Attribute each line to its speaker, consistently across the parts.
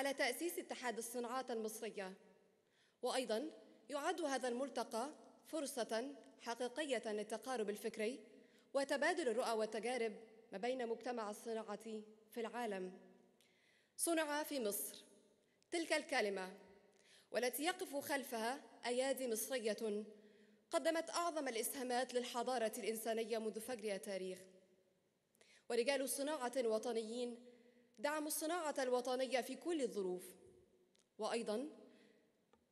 Speaker 1: على تأسيس اتحاد الصناعات المصرية وأيضا يعد هذا الملتقى فرصة حقيقية للتقارب الفكري وتبادل الرؤى والتجارب ما بين مجتمع الصناعة في العالم صنع في مصر تلك الكلمة والتي يقف خلفها أيادي مصرية قدمت أعظم الإسهامات للحضارة الإنسانية منذ فجر التاريخ ورجال صناعة وطنيين دعموا الصناعة الوطنية في كل الظروف وأيضا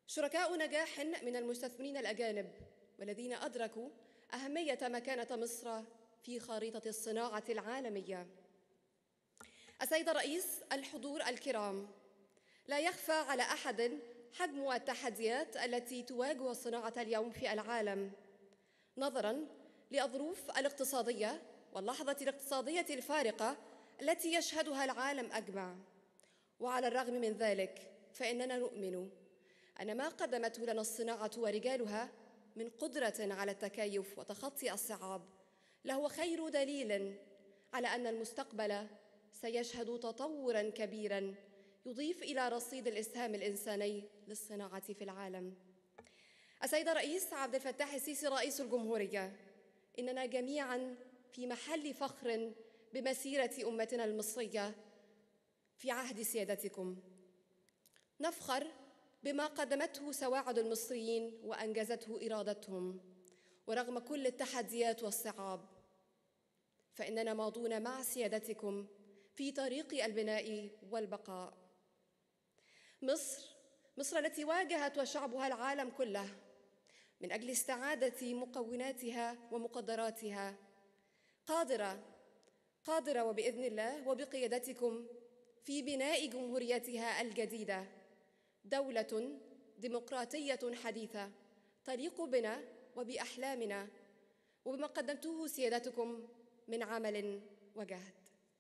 Speaker 1: شركاء نجاح من المستثمرين الأجانب والذين أدركوا أهمية مكانة مصر في خريطة الصناعة العالمية السيد الرئيس الحضور الكرام لا يخفى على أحد حجم التحديات التي تواجه الصناعة اليوم في العالم نظراً للظروف الاقتصادية واللحظة الاقتصادية الفارقة التي يشهدها العالم أجمع وعلى الرغم من ذلك فإننا نؤمن أن ما قدمته لنا الصناعة ورجالها من قدرة على التكيف وتخطي الصعاب لهو خير دليل على أن المستقبل سيشهد تطورا كبيرا يضيف إلى رصيد الإسهام الإنساني للصناعة في العالم السيد الرئيس عبد الفتاح السيسي رئيس الجمهورية إننا جميعا في محل فخر بمسيرة أمتنا المصرية في عهد سيادتكم نفخر بما قدمته سواعد المصريين وأنجزته إرادتهم ورغم كل التحديات والصعاب فإننا ماضون مع سيادتكم في طريق البناء والبقاء مصر مصر التي واجهت وشعبها العالم كله من أجل استعادة مكوناتها ومقدراتها قادرة قادرة وبإذن الله وبقيادتكم في بناء جمهوريتها الجديدة دولة ديمقراطية حديثة تليق بنا وبأحلامنا وبما قدمتوه سيادتكم من عمل وجهد